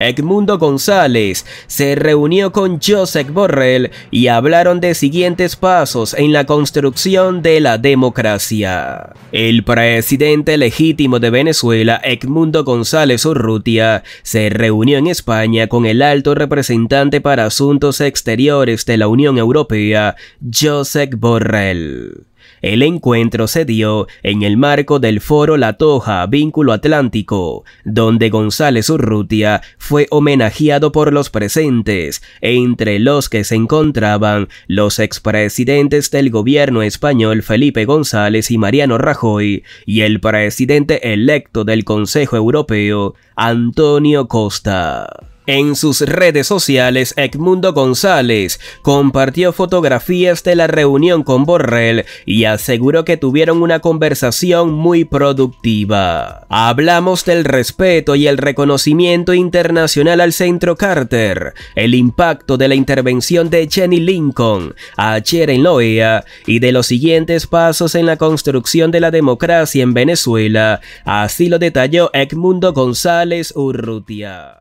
Edmundo González se reunió con Josep Borrell y hablaron de siguientes pasos en la construcción de la democracia. El presidente legítimo de Venezuela, Edmundo González Urrutia, se reunió en España con el alto representante para asuntos exteriores de la Unión Europea, Josep Borrell. El encuentro se dio en el marco del Foro La Toja Vínculo Atlántico, donde González Urrutia fue homenajeado por los presentes, entre los que se encontraban los expresidentes del gobierno español Felipe González y Mariano Rajoy, y el presidente electo del Consejo Europeo, Antonio Costa. En sus redes sociales, Edmundo González compartió fotografías de la reunión con Borrell y aseguró que tuvieron una conversación muy productiva. Hablamos del respeto y el reconocimiento internacional al Centro Carter, el impacto de la intervención de Jenny Lincoln ayer en oea y de los siguientes pasos en la construcción de la democracia en Venezuela, así lo detalló Edmundo González Urrutia.